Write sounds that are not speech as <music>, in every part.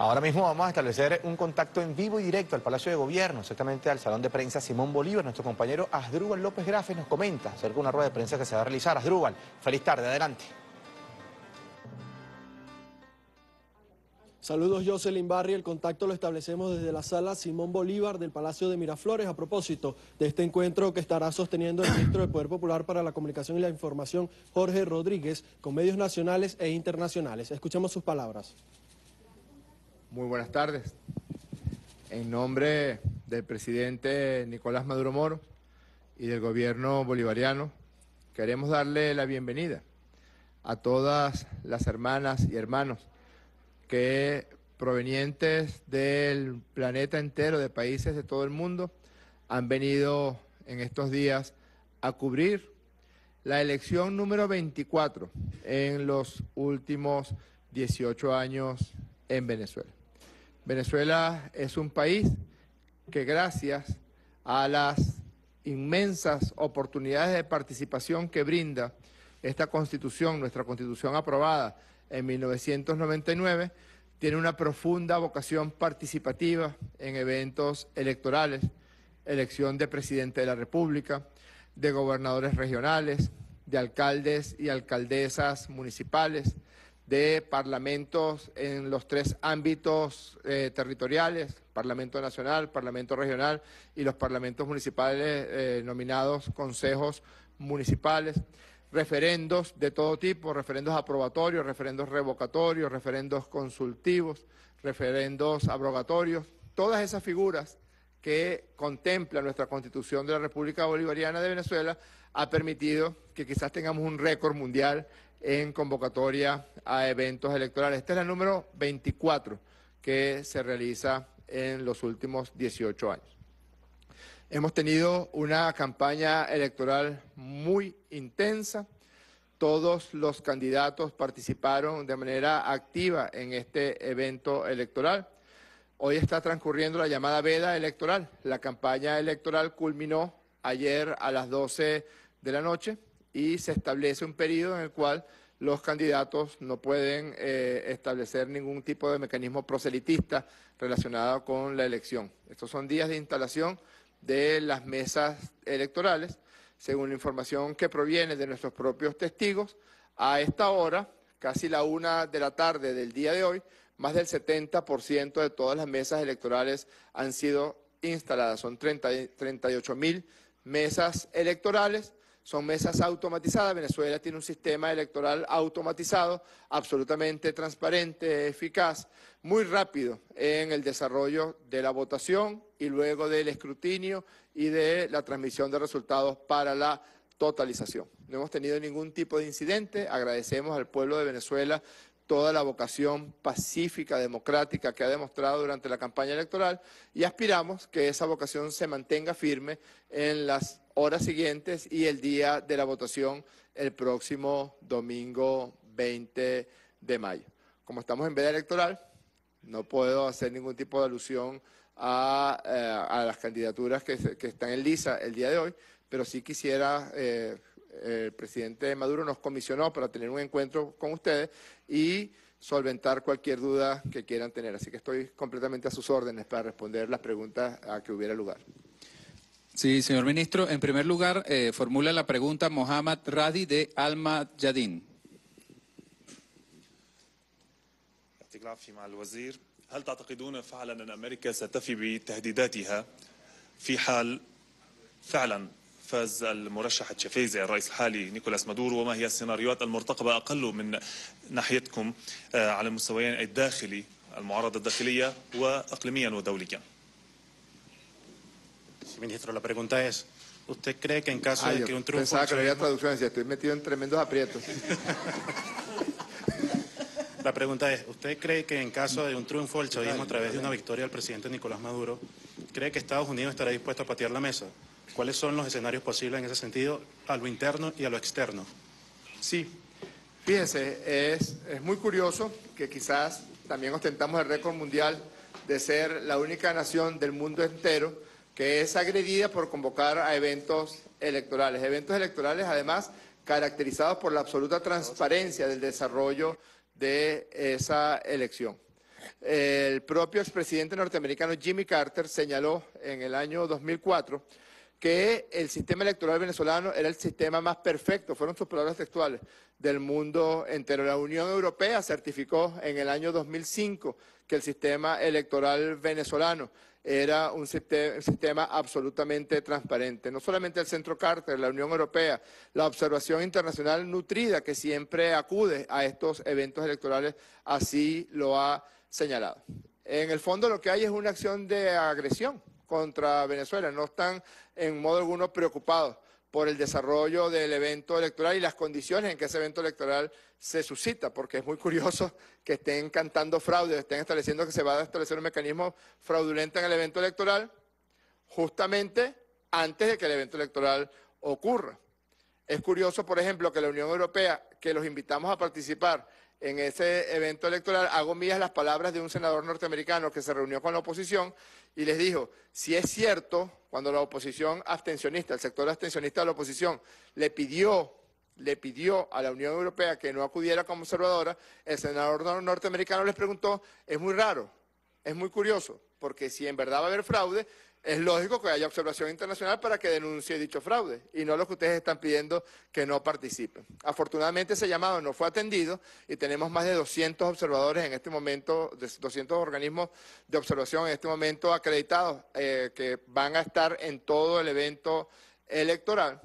Ahora mismo vamos a establecer un contacto en vivo y directo al Palacio de Gobierno, exactamente al Salón de Prensa Simón Bolívar. Nuestro compañero Asdrúbal López Grafe nos comenta acerca de una rueda de prensa que se va a realizar. Asdrúbal, feliz tarde, adelante. Saludos Jocelyn Barry, el contacto lo establecemos desde la sala Simón Bolívar del Palacio de Miraflores a propósito de este encuentro que estará sosteniendo el ministro del Poder Popular para la Comunicación y la Información, Jorge Rodríguez, con medios nacionales e internacionales. Escuchemos sus palabras. Muy buenas tardes. En nombre del presidente Nicolás Maduro Moro y del gobierno bolivariano, queremos darle la bienvenida a todas las hermanas y hermanos que provenientes del planeta entero, de países de todo el mundo, han venido en estos días a cubrir la elección número 24 en los últimos 18 años en Venezuela. Venezuela es un país que gracias a las inmensas oportunidades de participación que brinda esta constitución, nuestra constitución aprobada en 1999, tiene una profunda vocación participativa en eventos electorales, elección de presidente de la República, de gobernadores regionales, de alcaldes y alcaldesas municipales, de parlamentos en los tres ámbitos eh, territoriales, Parlamento Nacional, Parlamento Regional y los parlamentos municipales eh, nominados consejos municipales, referendos de todo tipo, referendos aprobatorios, referendos revocatorios, referendos consultivos, referendos abrogatorios, todas esas figuras que contempla nuestra Constitución de la República Bolivariana de Venezuela ha permitido que quizás tengamos un récord mundial en convocatoria a eventos electorales. Esta es la número 24 que se realiza en los últimos 18 años. Hemos tenido una campaña electoral muy intensa. Todos los candidatos participaron de manera activa en este evento electoral. Hoy está transcurriendo la llamada veda electoral. La campaña electoral culminó ayer a las 12 de la noche y se establece un periodo en el cual los candidatos no pueden eh, establecer ningún tipo de mecanismo proselitista relacionado con la elección. Estos son días de instalación de las mesas electorales. Según la información que proviene de nuestros propios testigos, a esta hora, casi la una de la tarde del día de hoy, más del 70% de todas las mesas electorales han sido instaladas. Son 38.000 38 mil mesas electorales son mesas automatizadas. Venezuela tiene un sistema electoral automatizado, absolutamente transparente, eficaz, muy rápido en el desarrollo de la votación y luego del escrutinio y de la transmisión de resultados para la totalización. No hemos tenido ningún tipo de incidente. Agradecemos al pueblo de Venezuela toda la vocación pacífica, democrática que ha demostrado durante la campaña electoral y aspiramos que esa vocación se mantenga firme en las horas siguientes y el día de la votación el próximo domingo 20 de mayo. Como estamos en veda electoral, no puedo hacer ningún tipo de alusión a, eh, las candidaturas que, que, están en lisa el día de hoy, pero sí quisiera, eh, el presidente Maduro nos comisionó para tener un encuentro con ustedes y solventar cualquier duda que quieran tener. Así que estoy completamente a sus órdenes para responder las preguntas a que hubiera lugar. Sí, señor ministro. En primer lugar, eh, formula la pregunta Mohamed Radi de Alma Yadin. يعطيك العافية مع الوزير هل تعتقدون فعلا أن أمريكا ستفي بتهديداتها في حال فعلا فاز المرشح التشافيزي الرئيس الحالي نيكولاس مادورو وما هي السيناريوهات المرتقبة أقل من ناحيتكم آه، على المستويين الداخلي المعارضة الداخلية وأقليميا ودوليا Ministro, la pregunta es, ¿usted cree que en caso de que un triunfo... Pensaba que había traducción, decía, estoy metido en tremendos aprietos. <laughs> la pregunta es, ¿usted cree que en caso de un triunfo del chavismo a través de una victoria del presidente Nicolás Maduro, cree que Estados Unidos estará dispuesto a patear la mesa? ¿Cuáles son los escenarios posibles en ese sentido, a lo interno y a lo externo? Sí, fíjense, es, es muy curioso que quizás también ostentamos el récord mundial de ser la única nación del mundo entero que es agredida por convocar a eventos electorales. Eventos electorales, además, caracterizados por la absoluta transparencia del desarrollo de esa elección. El propio expresidente norteamericano Jimmy Carter señaló en el año 2004 que el sistema electoral venezolano era el sistema más perfecto, fueron sus palabras textuales, del mundo entero. La Unión Europea certificó en el año 2005 que el sistema electoral venezolano era un sistema absolutamente transparente. No solamente el Centro Carter, la Unión Europea, la observación internacional nutrida que siempre acude a estos eventos electorales, así lo ha señalado. En el fondo lo que hay es una acción de agresión contra Venezuela. No están en modo alguno preocupados por el desarrollo del evento electoral y las condiciones en que ese evento electoral se suscita, porque es muy curioso que estén cantando fraude, estén estableciendo que se va a establecer un mecanismo fraudulento en el evento electoral, justamente antes de que el evento electoral ocurra. Es curioso, por ejemplo, que la Unión Europea, que los invitamos a participar en ese evento electoral, hago mías las palabras de un senador norteamericano que se reunió con la oposición y les dijo, si es cierto, cuando la oposición abstencionista, el sector abstencionista de la oposición, le pidió, le pidió a la Unión Europea que no acudiera como observadora, el senador norteamericano les preguntó, es muy raro, es muy curioso, porque si en verdad va a haber fraude, es lógico que haya observación internacional para que denuncie dicho fraude y no lo que ustedes están pidiendo que no participen. Afortunadamente ese llamado no fue atendido y tenemos más de 200 observadores en este momento, 200 organismos de observación en este momento acreditados eh, que van a estar en todo el evento electoral.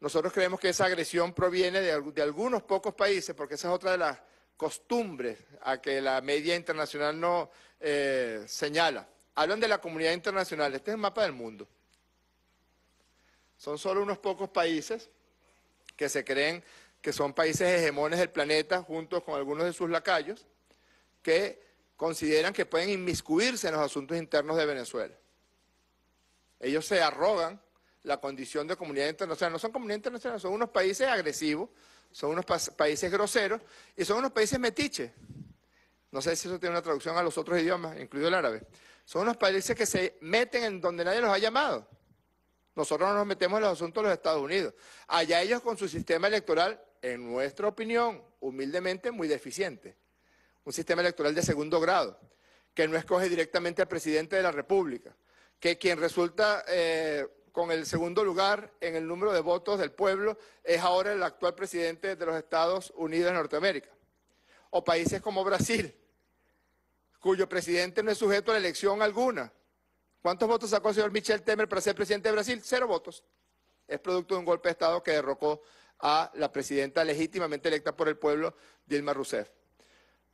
Nosotros creemos que esa agresión proviene de, de algunos pocos países porque esa es otra de las costumbres a que la media internacional no eh, señala hablan de la comunidad internacional. Este es el mapa del mundo. Son solo unos pocos países que se creen que son países hegemones del planeta, junto con algunos de sus lacayos, que consideran que pueden inmiscuirse en los asuntos internos de Venezuela. Ellos se arrogan la condición de comunidad internacional. No son comunidad internacional, son unos países agresivos, son unos países groseros y son unos países metiches. No sé si eso tiene una traducción a los otros idiomas, incluido el árabe. Son unos países que se meten en donde nadie los ha llamado. Nosotros no nos metemos en los asuntos de los Estados Unidos. Allá ellos con su sistema electoral, en nuestra opinión, humildemente muy deficiente. Un sistema electoral de segundo grado, que no escoge directamente al presidente de la República, que quien resulta eh, con el segundo lugar en el número de votos del pueblo es ahora el actual presidente de los Estados Unidos de Norteamérica. O países como Brasil, cuyo presidente no es sujeto a la elección alguna. ¿Cuántos votos sacó el señor Michel Temer para ser presidente de Brasil? Cero votos. Es producto de un golpe de Estado que derrocó a la presidenta legítimamente electa por el pueblo, Dilma Rousseff.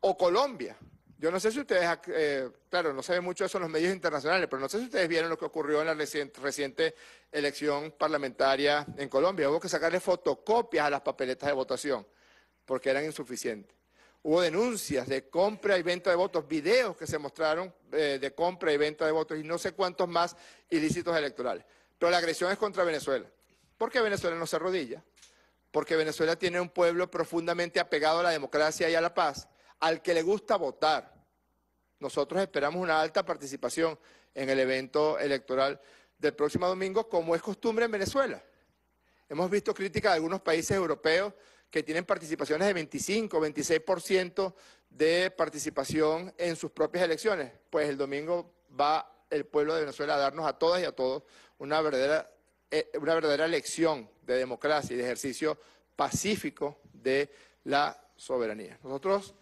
O Colombia. Yo no sé si ustedes, eh, claro, no se ve mucho eso en los medios internacionales, pero no sé si ustedes vieron lo que ocurrió en la reciente, reciente elección parlamentaria en Colombia. Hubo que sacarle fotocopias a las papeletas de votación porque eran insuficientes. Hubo denuncias de compra y venta de votos, videos que se mostraron eh, de compra y venta de votos y no sé cuántos más ilícitos electorales. Pero la agresión es contra Venezuela, ¿Por qué Venezuela no se arrodilla, porque Venezuela tiene un pueblo profundamente apegado a la democracia y a la paz, al que le gusta votar. Nosotros esperamos una alta participación en el evento electoral del próximo domingo, como es costumbre en Venezuela. Hemos visto críticas de algunos países europeos que tienen participaciones de 25, 26% de participación en sus propias elecciones. Pues el domingo va el pueblo de Venezuela a darnos a todas y a todos una verdadera, eh, una verdadera lección de democracia y de ejercicio pacífico de la soberanía. Nosotros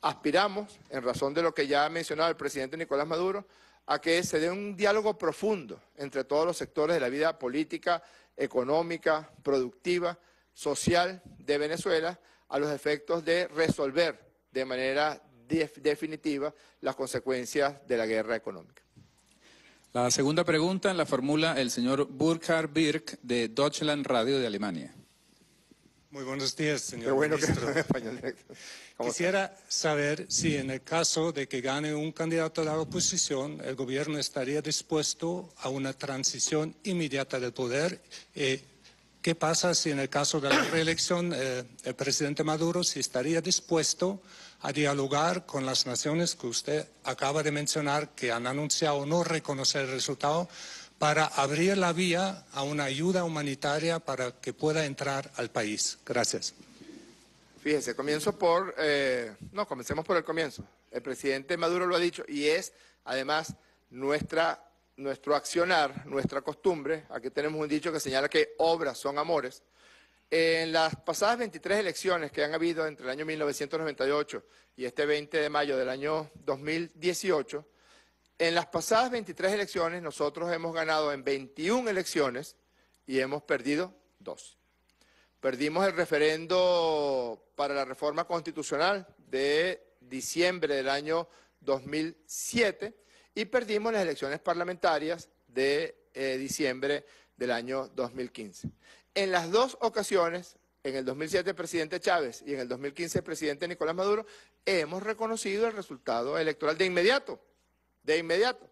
aspiramos, en razón de lo que ya ha mencionado el presidente Nicolás Maduro, a que se dé un diálogo profundo entre todos los sectores de la vida política, económica, productiva, social de Venezuela a los efectos de resolver de manera definitiva las consecuencias de la guerra económica. La segunda pregunta la formula el señor Burkhard Birk de Deutschland Radio de Alemania. Muy buenos días, señor bueno <laughs> Quisiera saber si en el caso de que gane un candidato a la oposición, el gobierno estaría dispuesto a una transición inmediata del poder eh, ¿Qué pasa si en el caso de la reelección eh, el presidente Maduro si estaría dispuesto a dialogar con las naciones que usted acaba de mencionar que han anunciado no reconocer el resultado para abrir la vía a una ayuda humanitaria para que pueda entrar al país? Gracias. Fíjese, comienzo por, eh, no, comencemos por el comienzo. El presidente Maduro lo ha dicho y es además nuestra nuestro accionar, nuestra costumbre, aquí tenemos un dicho que señala que obras son amores, en las pasadas 23 elecciones que han habido entre el año 1998 y este 20 de mayo del año 2018, en las pasadas 23 elecciones nosotros hemos ganado en 21 elecciones y hemos perdido dos. Perdimos el referendo para la reforma constitucional de diciembre del año 2007 y perdimos las elecciones parlamentarias de eh, diciembre del año 2015. En las dos ocasiones, en el 2007 el presidente Chávez y en el 2015 el presidente Nicolás Maduro, hemos reconocido el resultado electoral de inmediato, de inmediato,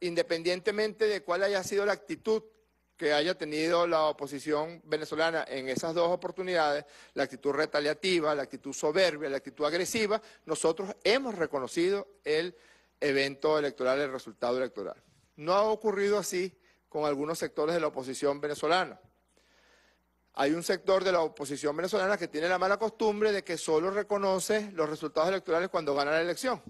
independientemente de cuál haya sido la actitud que haya tenido la oposición venezolana en esas dos oportunidades, la actitud retaliativa, la actitud soberbia, la actitud agresiva, nosotros hemos reconocido el resultado evento electoral, el resultado electoral. No ha ocurrido así con algunos sectores de la oposición venezolana. Hay un sector de la oposición venezolana que tiene la mala costumbre de que solo reconoce los resultados electorales cuando gana la elección.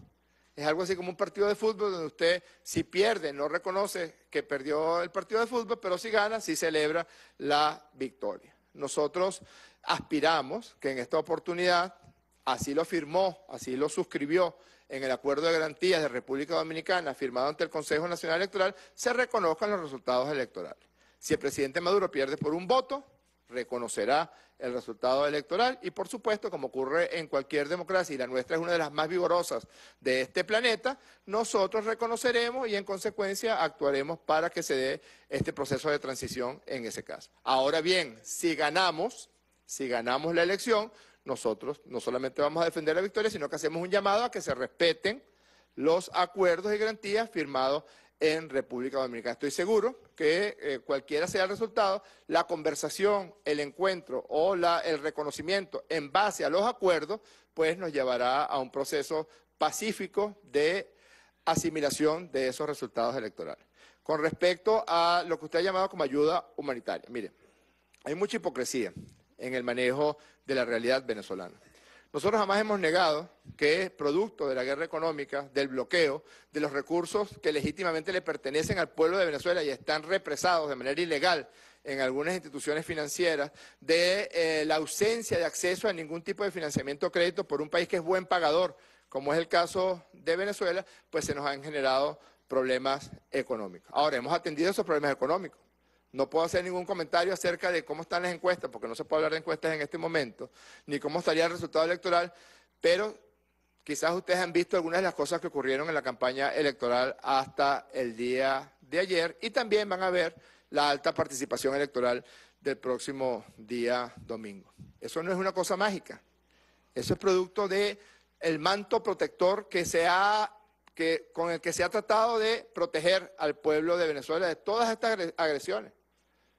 Es algo así como un partido de fútbol donde usted, si pierde, no reconoce que perdió el partido de fútbol, pero si gana, sí celebra la victoria. Nosotros aspiramos que en esta oportunidad, así lo firmó, así lo suscribió en el acuerdo de garantías de República Dominicana firmado ante el Consejo Nacional Electoral, se reconozcan los resultados electorales. Si el presidente Maduro pierde por un voto, reconocerá el resultado electoral y, por supuesto, como ocurre en cualquier democracia, y la nuestra es una de las más vigorosas de este planeta, nosotros reconoceremos y, en consecuencia, actuaremos para que se dé este proceso de transición en ese caso. Ahora bien, si ganamos, si ganamos la elección, nosotros no solamente vamos a defender la victoria, sino que hacemos un llamado a que se respeten los acuerdos y garantías firmados en República Dominicana. Estoy seguro que eh, cualquiera sea el resultado, la conversación, el encuentro o el reconocimiento en base a los acuerdos, pues nos llevará a un proceso pacífico de asimilación de esos resultados electorales. Con respecto a lo que usted ha llamado como ayuda humanitaria, mire, hay mucha hipocresía en el manejo de la realidad venezolana. Nosotros jamás hemos negado que producto de la guerra económica, del bloqueo, de los recursos que legítimamente le pertenecen al pueblo de Venezuela y están represados de manera ilegal en algunas instituciones financieras, de eh, la ausencia de acceso a ningún tipo de financiamiento o crédito por un país que es buen pagador, como es el caso de Venezuela, pues se nos han generado problemas económicos. Ahora, hemos atendido esos problemas económicos. No puedo hacer ningún comentario acerca de cómo están las encuestas, porque no se puede hablar de encuestas en este momento, ni cómo estaría el resultado electoral, pero quizás ustedes han visto algunas de las cosas que ocurrieron en la campaña electoral hasta el día de ayer y también van a ver la alta participación electoral del próximo día domingo. Eso no es una cosa mágica. Eso es producto del manto protector que se ha que, con el que se ha tratado de proteger al pueblo de Venezuela de todas estas agresiones.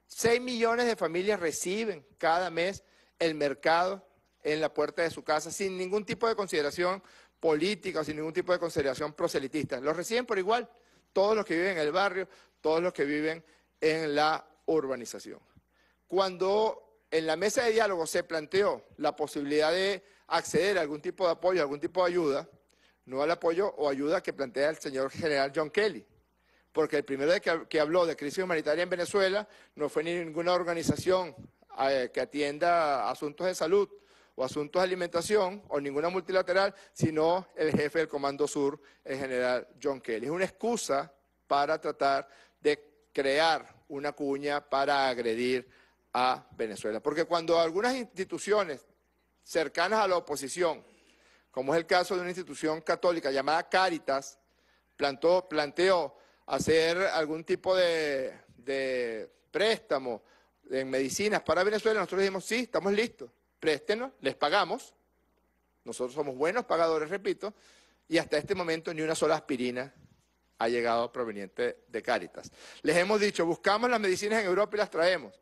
Seis millones de familias reciben cada mes el mercado en la puerta de su casa sin ningún tipo de consideración política o sin ningún tipo de consideración proselitista. Los reciben por igual todos los que viven en el barrio, todos los que viven en la urbanización. Cuando en la mesa de diálogo se planteó la posibilidad de acceder a algún tipo de apoyo, algún tipo de ayuda, no al apoyo o ayuda que plantea el señor general John Kelly, porque el primero que, que habló de crisis humanitaria en Venezuela no fue ninguna organización eh, que atienda asuntos de salud o asuntos de alimentación o ninguna multilateral, sino el jefe del Comando Sur, el general John Kelly. Es una excusa para tratar de crear una cuña para agredir a Venezuela. Porque cuando algunas instituciones cercanas a la oposición, como es el caso de una institución católica llamada Cáritas, planteó hacer algún tipo de, préstamo en medicinas para Venezuela, nosotros dijimos, sí, estamos listos, préstenos, les pagamos. Nosotros somos buenos pagadores, repito, y hasta este momento ni una sola aspirina ha llegado proveniente de Cáritas. Les hemos dicho, buscamos las medicinas en Europa y las traemos.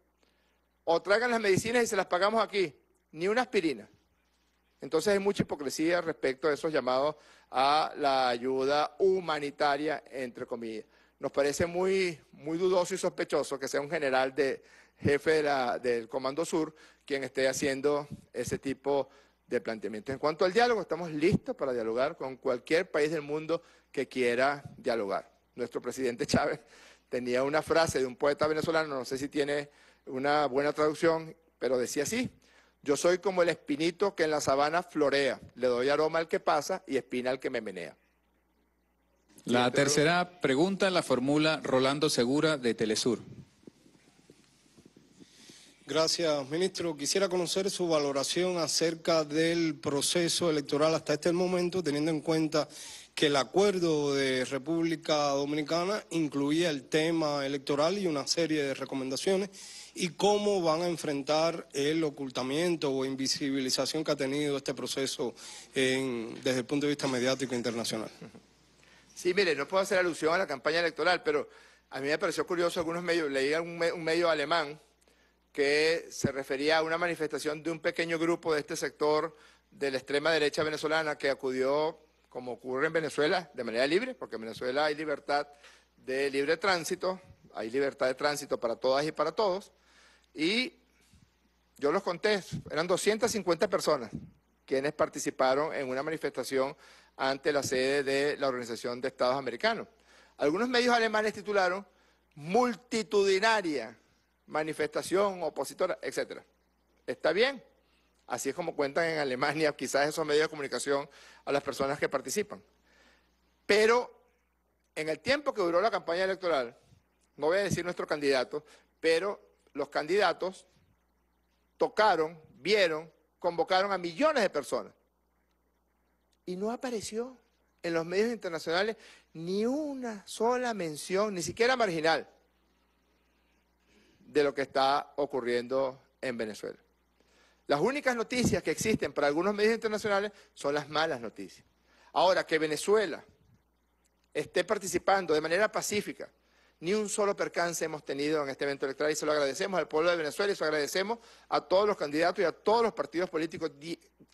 O traigan las medicinas y se las pagamos aquí. Ni una aspirina. Entonces hay mucha hipocresía respecto a esos llamados a la ayuda humanitaria, entre comillas. Nos parece muy, muy dudoso y sospechoso que sea un general de jefe del Comando Sur quien esté haciendo ese tipo de planteamientos. En cuanto al diálogo, estamos listos para dialogar con cualquier país del mundo que quiera dialogar. Nuestro presidente <laughs> Chávez tenía una frase de un poeta venezolano, no sé si tiene una buena traducción, pero decía así, yo soy como el espinito que en la sabana florea. Le doy aroma al que pasa y espina al que me menea. La tercera pregunta la formula Rolando Segura de Telesur. Gracias, ministro. Quisiera conocer su valoración acerca del proceso electoral hasta este momento, teniendo en cuenta que el acuerdo de República Dominicana incluía el tema electoral y una serie de recomendaciones y cómo van a enfrentar el ocultamiento o invisibilización que ha tenido este proceso desde el punto de vista mediático internacional. Sí, mire, no puedo hacer alusión a la campaña electoral, pero a mí me pareció curioso algunos medios, leí un, un medio alemán que se refería a una manifestación de un pequeño grupo de este sector de la extrema derecha venezolana que acudió, como ocurre en Venezuela, de manera libre, porque en Venezuela hay libertad de libre tránsito, hay libertad de tránsito para todas y para todos, y yo los conté, eran 250 personas quienes participaron en una manifestación ante la sede de la Organización de Estados Americanos. Algunos medios alemanes titularon multitudinaria manifestación opositora, etc. Está bien, así es como cuentan en Alemania quizás esos medios de comunicación a las personas que participan. Pero en el tiempo que duró la campaña electoral, no voy a decir nuestro candidato, pero los candidatos tocaron, vieron, convocaron a millones de personas. Y no apareció en los medios internacionales ni una sola mención, ni siquiera marginal, de lo que está ocurriendo en Venezuela. Las únicas noticias que existen para algunos medios internacionales son las malas noticias. Ahora, que Venezuela esté participando de manera pacífica ni un solo percance hemos tenido en este evento electoral y se lo agradecemos al pueblo de Venezuela y se lo agradecemos a todos los candidatos y a todos los partidos políticos.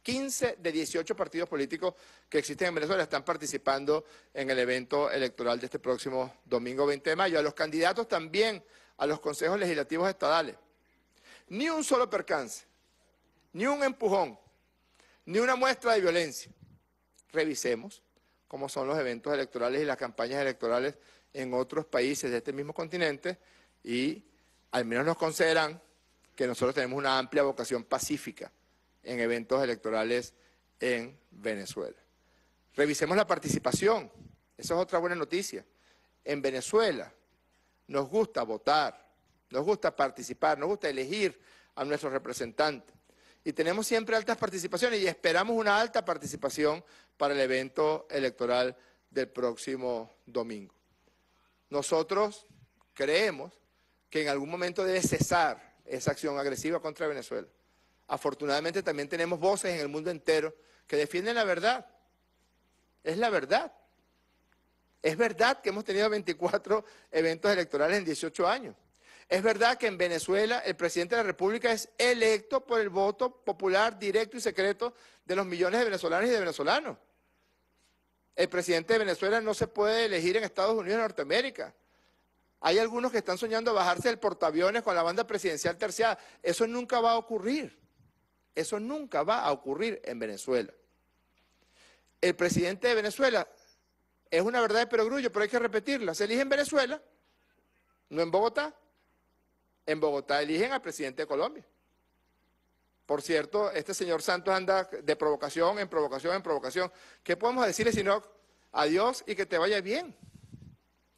15 de 18 partidos políticos que existen en Venezuela están participando en el evento electoral de este próximo domingo 20 de mayo. A los candidatos también, a los consejos legislativos estadales. Ni un solo percance, ni un empujón, ni una muestra de violencia. Revisemos como son los eventos electorales y las campañas electorales en otros países de este mismo continente y al menos nos consideran que nosotros tenemos una amplia vocación pacífica en eventos electorales en Venezuela. Revisemos la participación, esa es otra buena noticia. En Venezuela nos gusta votar, nos gusta participar, nos gusta elegir a nuestros representantes y tenemos siempre altas participaciones y esperamos una alta participación para el evento electoral del próximo domingo. Nosotros creemos que en algún momento debe cesar esa acción agresiva contra Venezuela. Afortunadamente también tenemos voces en el mundo entero que defienden la verdad. Es la verdad. Es verdad que hemos tenido 24 eventos electorales en 18 años. Es verdad que en Venezuela el presidente de la República es electo por el voto popular directo y secreto de los millones de venezolanos y de venezolanos. El presidente de Venezuela no se puede elegir en Estados Unidos y Norteamérica. Hay algunos que están soñando bajarse del portaaviones con la banda presidencial terciada. Eso nunca va a ocurrir. Eso nunca va a ocurrir en Venezuela. El presidente de Venezuela es una verdad de perogrullo, pero hay que repetirla. Se elige en Venezuela, no en Bogotá en Bogotá eligen al presidente de Colombia. Por cierto, este señor Santos anda de provocación en provocación en provocación. ¿Qué podemos decirle sino adiós y que te vaya bien?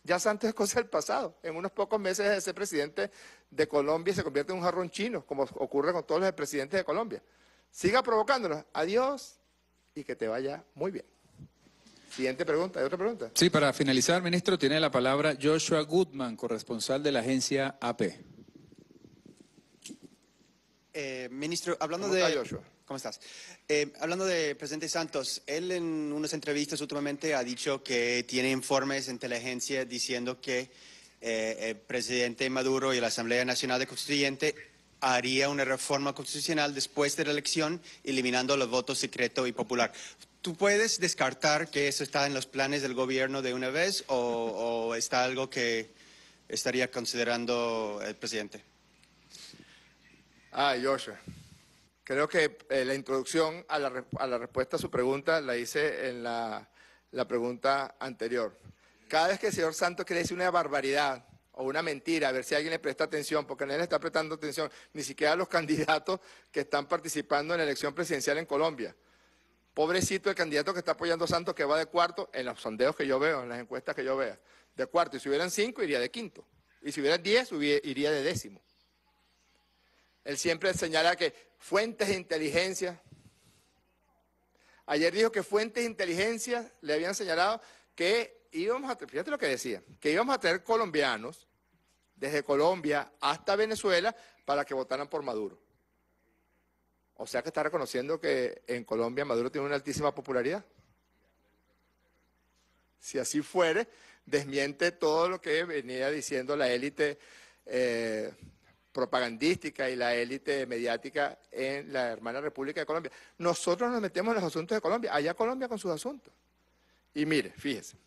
Ya Santos es cosa del pasado. En unos pocos meses ese presidente de Colombia se convierte en un jarrón chino, como ocurre con todos los presidentes de Colombia. Siga provocándonos. Adiós y que te vaya muy bien. Siguiente pregunta, ¿hay otra pregunta? Sí, para finalizar, ministro, tiene la palabra Joshua Goodman, corresponsal de la agencia AP. Eh, ministro, hablando de... Joshua? ¿Cómo estás? Eh, hablando de presidente Santos, él en unas entrevistas últimamente ha dicho que tiene informes de inteligencia diciendo que eh, el presidente Maduro y la Asamblea Nacional de Constituyente haría una reforma constitucional después de la elección, eliminando los votos secreto y popular. ¿Tú puedes descartar que eso está en los planes del gobierno de una vez o está algo que estaría considerando el presidente? Ah, Joshua. Creo que eh, la introducción a la, a la, respuesta a su pregunta la hice en la, pregunta anterior. Cada vez que el señor Santos quiere decir una barbaridad o una mentira, a ver si alguien le presta atención, porque nadie le está prestando atención, ni siquiera a los <laughs> candidatos que están participando en la elección presidencial en Colombia. Pobrecito el candidato que está apoyando a Santos, que va de cuarto en los sondeos que yo veo, en las encuestas que yo vea, de cuarto. Y si hubieran cinco, iría de quinto. Y si hubieran diez, iría de décimo. Él siempre señala que fuentes de inteligencia. Ayer dijo que fuentes de inteligencia le habían señalado que íbamos a, fíjate lo que decía, que íbamos a tener colombianos desde Colombia hasta Venezuela para que votaran por Maduro. O sea que está reconociendo que en Colombia Maduro tiene una altísima popularidad. Si así fuere, desmiente todo lo que venía diciendo la élite eh, propagandística y la élite mediática en la hermana República de Colombia. Nosotros nos metemos en los asuntos de Colombia, allá Colombia con sus asuntos. Y mire, fíjese,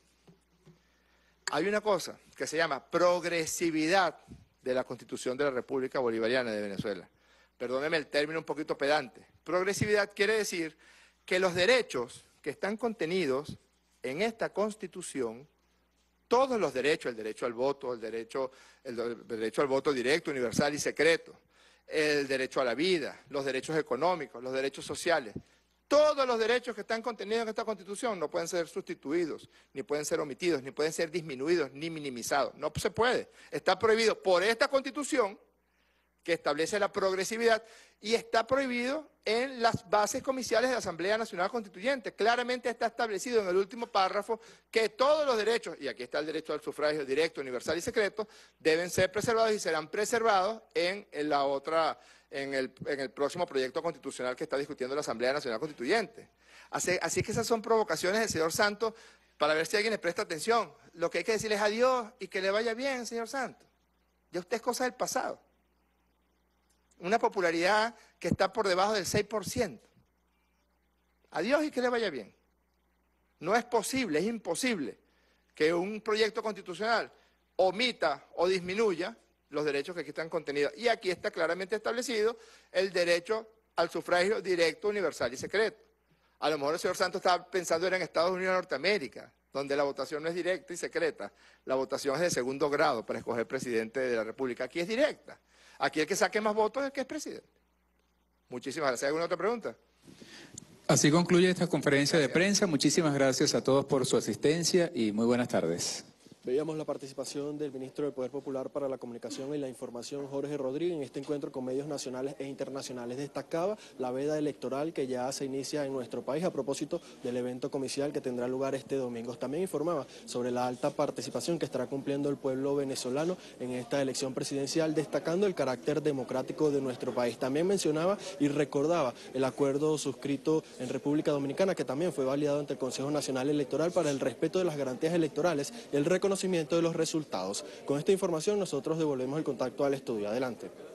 hay una cosa que se llama progresividad de la Constitución de la República Bolivariana de Venezuela. Perdóneme el término un poquito pedante. Progresividad quiere decir que los derechos que están contenidos en esta Constitución todos los derechos, el derecho al voto, el derecho, el derecho al voto directo, universal y secreto, el derecho a la vida, los derechos económicos, los derechos sociales. Todos los derechos que están contenidos en esta Constitución no pueden ser sustituidos, ni pueden ser omitidos, ni pueden ser disminuidos, ni minimizados. No se puede. Está prohibido por esta Constitución que establece la progresividad y está prohibido en las bases comerciales de la Asamblea Nacional Constituyente. Claramente está establecido en el último párrafo que todos los derechos, y aquí está el derecho al sufragio directo, universal y secreto, deben ser preservados y serán preservados en, la otra, en el, próximo proyecto constitucional que está discutiendo la Asamblea Nacional Constituyente. Así, así que esas son provocaciones del señor Santos para ver si alguien le presta atención. Lo que hay que decirles adiós y que le vaya bien, señor Santos. Ya usted es cosa del pasado una popularidad que está por debajo del 6%. Adiós y que le vaya bien. No es posible, es imposible que un proyecto constitucional omita o disminuya los derechos que aquí están contenidos. Y aquí está claramente establecido el derecho al sufragio directo, universal y secreto. A lo mejor el señor Santos estaba pensando en Estados Unidos y Norteamérica, donde la votación no es directa y secreta. La votación es de segundo grado para escoger presidente de la República. Aquí es directa. Aquí el que saque más votos es el que es presidente. Muchísimas gracias. ¿Alguna otra pregunta? Así concluye esta conferencia de prensa. Muchísimas gracias a todos por su asistencia y muy buenas tardes. Veíamos la participación del ministro del Poder Popular para la Comunicación y la Información, Jorge Rodríguez, en este encuentro con medios nacionales e internacionales. Destacaba la veda electoral que ya se inicia en nuestro país a propósito del evento comicial que tendrá lugar este domingo. También informaba sobre la alta participación que estará cumpliendo el pueblo venezolano en esta elección presidencial, destacando el carácter democrático de nuestro país. También mencionaba y recordaba el acuerdo suscrito en República Dominicana, que también fue validado ante el Consejo Nacional Electoral para el respeto de las garantías electorales, el reconocimiento conocimiento de los resultados. Con esta información nosotros devolvemos el contacto al estudio. Adelante.